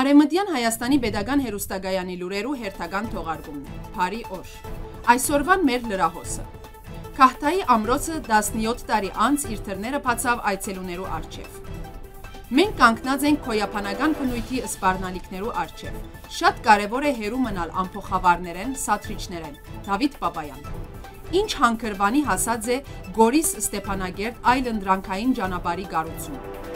Արեմտյան Հայաստանի Պետական Հերոստագայանի լուրերու հերթական թողարկումն է։ Բարի օր։ Այսօրվան մեր լրահոսը։ Կահտայի ամրոցը 17 տարի անց իր թռները բացավ այցելուներու արչև։ Մենք կանգնած ենք քոյապանական քնույթի սպառնալիքներու արչև։ Շատ կարևոր է հերու մնալ ամփոխավարներեն, սաթրիչներեն։ Դավիթ Պապայան։ Ինչ հանգրվանի հասած է Գորիս Ստեփանագերտ այլընտրանքային ճանապարհի գառուցում։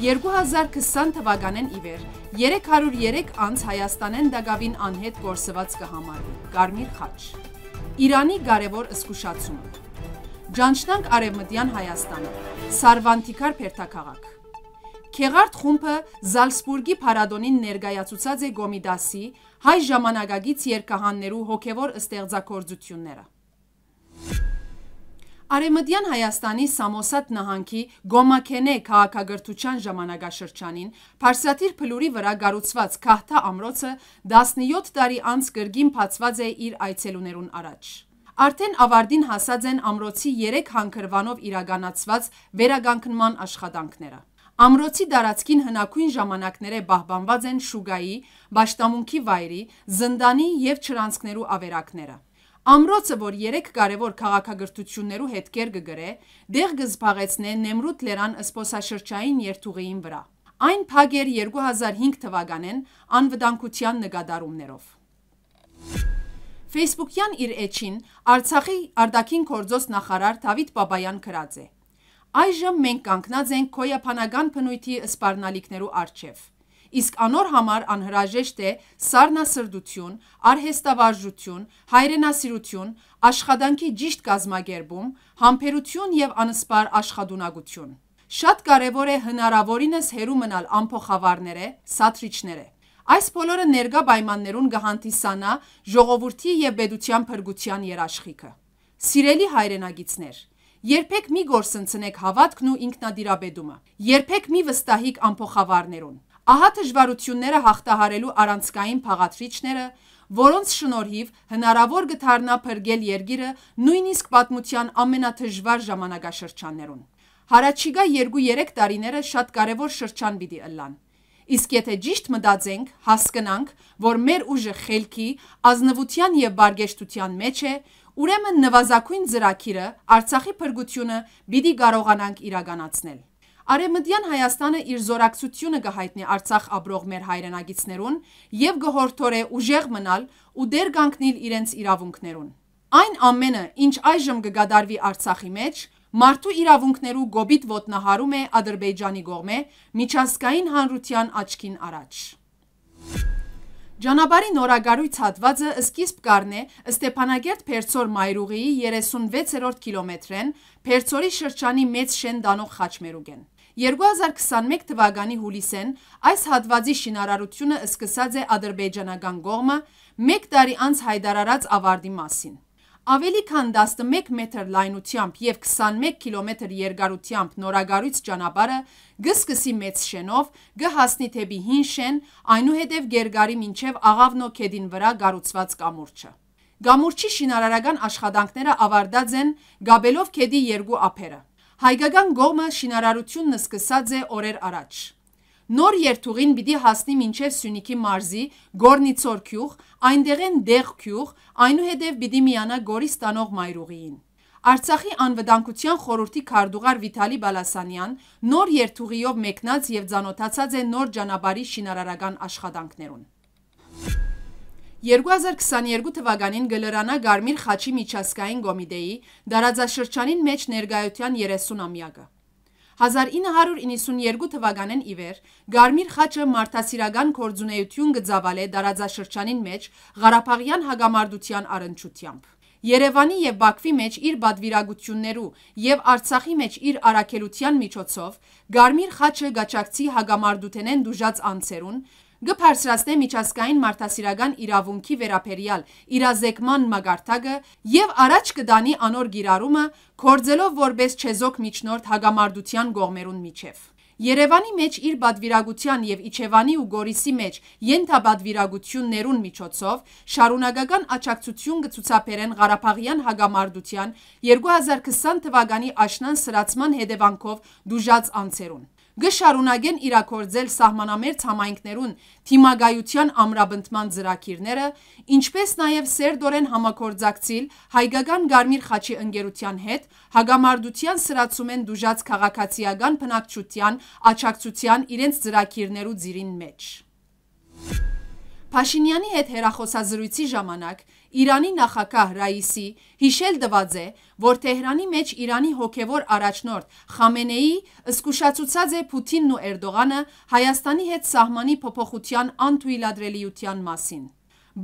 2020 թվականեն իվեր 303 անց Հայաստանեն դակավին անհետ կորսված կհամարվի։ Կարմիր խաչ։ Իրանի կարևոր զգուշացում։ Ջանչնանք արևմտյան Հայաստանը։ Սարվանտիկար Փերթակաղակ։ Քեղարդ խումբը Զալցբուրգի փարադոնին ներկայացուցած է Գոմիդասի հայ ժամանակագից երկհաններու հոգևոր ստեղծագործությունները։ Արեմդյան Հայաստանի Սամոսատ նահանգի Գոմաքենե քաղաքագրթության ժամանակաշրջանին Փարսատիր փլուրի վրա գառուցված Քահթա ամրոցը 17 տարի անց կրկին փածված է իր այցելուներուն առաջ։ Արդեն ավարտին հասած են ամրոցի 3 հանքրվանով իրականացված վերագանքնման աշխատանքները։ Ամրոցի դարածքին հնակույն ժամանակներ է բահբանված են շուգայի, աշտամունքի վայրի, զնդանի եւ չրանցքներու ավերակները։ Ամրոցը, որ երեք կարևոր քաղաքագրթություններու հետքեր կգրե, դեղ գզբաղեցնե Նեմրուտ Լերան սփոսաշրջային երթուղիին վրա։ Այն փակ էր 2005 թվականին անվտանգության նկատառումներով։ Facebook-յան իր էջին Արցախի արտաքին գործոս նախարար Դավիթ Բաբայան գրած է. Այժմ մենք կանգնած ենք քոյապանական բնույթի սպառնալիքներու արչև։ Իսկ անոր համար անհրաժեշտ է սառնասրդություն, արհեստավարժություն, հայրենասիրություն, աշխատանքի ճիշտ կազմակերպում, համբերություն եւ անսպար աշխատունակություն։ Շատ կարևոր է հնարավորինս հերու մնալ ամփոխավարները, սաթրիչները։ Այս բոլորը ներկա պայմաններուն կհանդիսանա ժողովրդի եւ պետության փրկության երաշխիքը։ Սիրելի հայրենագիցներ, երբեք մի գործընծնեք հավատքն ու ինքնադիրաբեդումը։ Երբեք մի վստահիկ ամփոխավարներուն։ Ահա դժվարությունները հաղթահարելու առանցքային փաղաթրիչները, որոնց շնորհիվ հնարավոր գթարնա փրկել երկիրը նույնիսկ պատմության ամենաթժվար ժամանակաշրջաններում։ Հարաճիգա 2-3 տարիները շատ կարևոր շրջան պիտի ըլլան։ Իսկ եթե ճիշտ մտածենք, հասկանանք, որ մեր ուժը խելքի, ազնվության եւ բարգեշտության մեջ է, ուրեմն նվազագույն ծրագիրը, Արցախի փրկությունը, պիտի կարողանանք իրականացնել։ Արևմտյան Հայաստանը իր զորակցությունը կհայտնի Արցախ ապրող մեր հայրենագիտներուն եւ գահորթորե ուժեղ մնալ ու դեր կանգնել իրենց իրավունքներուն։ Այն ամենը, ինչ այժմ կգադարվի Արցախի մեջ, մարդու իրավունքներու գոբիտ ոտնահարում է Ադրբեջանի կողմէ միջազգային հանրության աչքին առաջ։ Ճանապարհի նորագարույց հատվածը սկիզբ կառնե Ստեփանագերտ Փերծոր Մայրուղիի 36-րդ կիլոմետրեն Փերծորի շրջանի մեծ շեն դանող խաչմերուկեն։ 2021 թվականի հուլիսեն այս հատվածի շինարարությունը սկսած է ադրբեջանական կողմը մեկ տարի անց հայտարարած ավարդի մասին։ Ավելի քան 11 մետր լայնությամբ և 21 կիլոմետր երկարությամբ նորագարույց ճանապարհը գսկսի մեծ շենով, գհասնի թեպի հին շեն, այնուհետև գերգարի մինչև աղավնո քեդին վրա գառուցված կամուրջը։ Կամուրջի շինարարական աշխատանքները ավարտած են գաբելով քեդի երկու ափերը։ Հայկական գողմը շինարարությունն սկսած է օրեր առաջ։ Նոր երթուղին պիտի հասնի մինչև Սյունիքի մարզի Գորնիցոր քյուղ, այնտեղ են Դեղ քյուղ, այնուհետև պիտի միանա Գորի ստանող մայրուղիին։ Արցախի անվտանգության խորհրդի քարտուղար Վիտալի Բալասանյան նոր երթուղիով մեկնած եւ ցանոթացած է նոր ճանապարհի շինարարական աշխատանքներուն։ 2022 թվականին գլրանա Գարմիր խաչի միջազգային կոմիտեի դարաձաշրջանին մեջ ներգայության 30-ամյակը։ 1992 թվականին ի վեր Գարմիր խաչը մարդասիրական կորձունեություն գծավալ է դարաձաշրջանին մեջ Ղարաբաղյան հագամարդության առընչությամբ։ Երևանի եւ Բաքվի մեջ իր բադվիրագություններու եւ Արցախի մեջ իր արաքելության միջոցով Գարմիր խաչը գաչակցի հագամարդութենեն դուժած անձերուն գփարսրացնե միջազգային մարդասիրական իրավունքի վերաբերյալ իրազեկման մագարտակը եւ առաջ կդանի անոր գիրառումը կորձելով որպես չեզոք միջնորդ հագամարդության գողմերուն միջև։ Երևանի մեջ իր բադվիրագության եւ Իջևանի ու Գորիսի մեջ յենթաբադվիրագություններուն միջոցով շարունակական աճակցություն գծուցաբերեն Ղարաբաղյան հագամարդության 2020 թվականի աշնան սրացման հետևանքով դուժած անցերուն գշարունակեն իրակորձել սահմանամերձ համայնքներուն թիմագայության ամրաբնդման ծրագիրները, ինչպես նաև սերտորեն համագործակցիլ Հայկական Գարմիր խաչի ընկերության հետ հագամարդության սրացում են դուժած քաղաքացիական բնակչության աչակցության իրենց ծրագիրներու ծիրին մեջ։ Thank you. Փաշինյանի հետ հերախոսազրույցի ժամանակ Իրանի նախագահ Ռայիսի հիշել դված է, որ Թեհրանի մեջ Իրանի հոգևոր առաջնորդ Խամենեի զգուշացուցած է Պուտինն ու Էրդողանը Հայաստանի հետ սահմանի փոփոխության անթույլատրելիության մասին։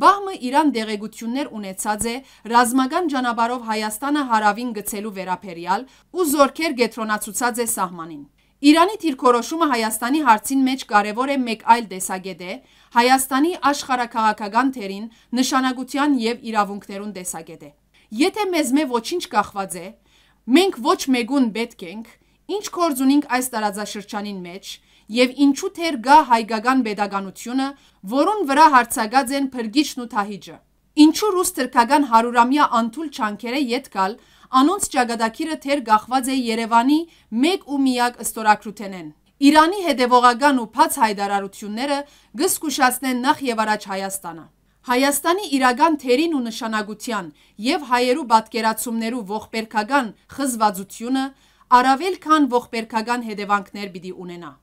Բահմը Իրան դեղեցություններ ունեցած է ռազմական ճանապարհով Հայաստանը հարավին գցելու վերաբերյալ ու զորքեր գետրոնացուցած է սահմանին։ Իրանի թիրքորոշումը Հայաստանի հարցին մեջ կարևոր է մեկ այլ տեսագետե, Հայաստանի աշխարհակաղակական թերին, նշանակության եւ իրավունքներուն տեսագետե։ Եթե մեզ մե ոչինչ կախված է, մենք ոչ մեկուն պետք ենք, ինչ կորձ ունենք այս տարածաշրջանին մեջ եւ ինչու թեր գա հայկական pedagoganությունը, որուն վրա հարցակած են փրկիչն ու թահիճը։ Ինչու ռուս թրկական հարուրամյա անթուլ չանքերը ետ կալ, անոնց ճագադակիրը թեր գախված է Երևանի մեկ ու միակ ըստորակրութենեն։ Իրանի հետևողական ու փած հայդարարությունները գսկուշացնեն նախ եւ առաջ Հայաստանը։ Հայաստանի իրական թերին ու նշանագության եւ հայերու պատկերացումներու ողբերգական խզվածությունը առավել քան ողբերգական հետևանքներ պիտի ունենա։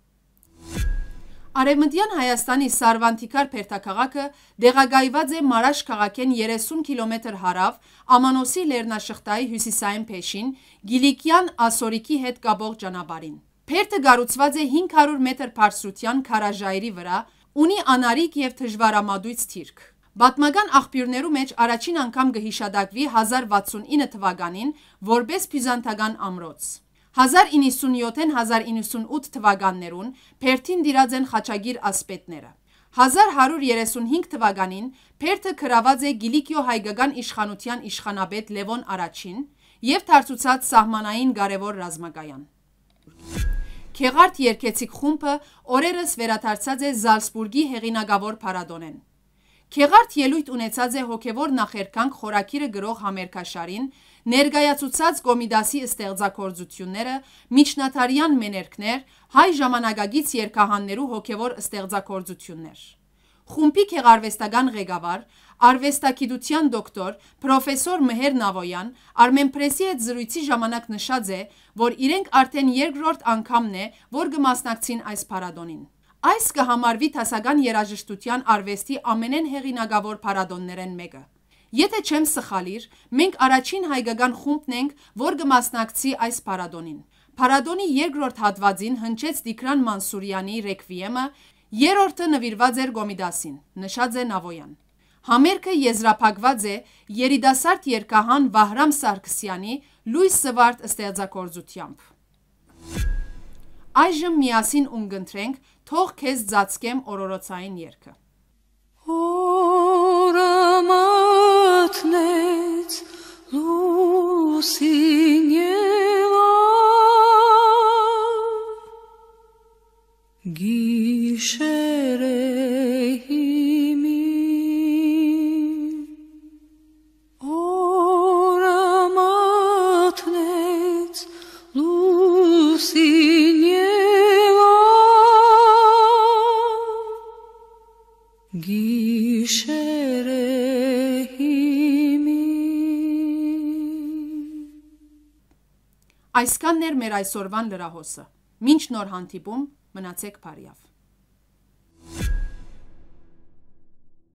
Արևմտյան Հայաստանի Սարվանթիկար փերթակաղակը դեղագայված է Մարաշ քաղաքեն 30 կիլոմետր հարավ Ամանոսի լեռնաշղթայի հյուսիսային փեշին Գիլիկյան ասորիկի հետ կապող ճանապարհին։ Փերթը գառուցված է 500 մետր բարձրության քարաժայրի վրա, ունի անարիկ եւ դժվարամատույց թիրք։ Պատմական աղբյուրներու մեջ առաջին անգամ կհիշադակվի 1069 թվականին որպես բյուզանդական ամրոց։ 1097-ն 1098 թվականներուն Փերթին դիրած են խաչագիր ասպետները։ 1135 թվականին Փերթը գրաված է Գիլիկիո հայկական իշխանության իշխանաբեդ Լևոն Արաչին եւ դարձուցած սահմանային կարևոր ռազմակայան։ Քեղարդ երկեցիկ խումբը օրերս վերադարձած է Զալցբուրգի հեղինակավոր փարադոնեն։ Քեղարդ ելույթ ունեցած է հոգևոր նախերկանք խորակիրը գրող համերկաշարին, ներգայացուցած Կոմիդասի ստեղծագործությունները, միջնատարյան մեներկներ, հայ ժամանակագից երգահաններու հոգևոր ստեղծագործություններ։ Խումբի քեղարվեստական ղեկավար, արվեստագիտության դոկտոր, պրոֆեսոր Մհեր Նավոյան Armenpress-ի հետ զրույցի ժամանակ նշած է, որ իրենք արդեն երկրորդ անգամն է, որ կմասնակցին այս փառատոնին։ Այս կհամարվի դասական երաժշտության արվեստի ամենեն հեղինակավոր փառատոններեն մեկը։ Եթե չեմ սխալիր, մենք առաջին հայկական խումբն ենք, որ կմասնակցի այս փառատոնին։ Փառատոնի երկրորդ հատվածին հնչեց Տիգրան Մանսուրյանի «Ռեքվիեմը», երրորդը նվիրված էր Գոմիդասին, նշած է Նավոյան։ Համերգը եզրափակված է երիտասարդ երգահան Վահրամ Սարգսյանի «Լույս սվարդ» ստեղծագործությամբ։ Այժմ միասին ունգընտրենք, թող քեզ ծածկեմ օրորոցային երգը։ Օրը մատնեց լուսին ելավ, գիշերը Գիշերը հիմի Այսկանն էր մեր այսօրվան լրահոսը։ Մինչ նոր հանդիպում մնացեք բարիավ։